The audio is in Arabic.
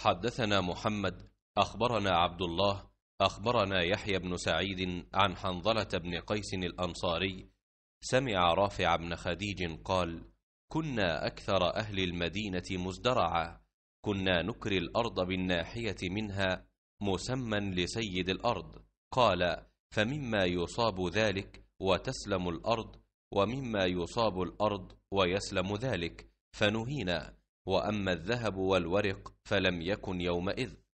حدثنا محمد أخبرنا عبد الله أخبرنا يحيى بن سعيد عن حنظلة بن قيس الأنصاري سمع رافع بن خديج قال كنا أكثر أهل المدينة مزدرعا كنا نكري الأرض بالناحية منها مسمى لسيد الأرض قال فمما يصاب ذلك وتسلم الأرض ومما يصاب الأرض ويسلم ذلك فنهينا واما الذهب والورق فلم يكن يومئذ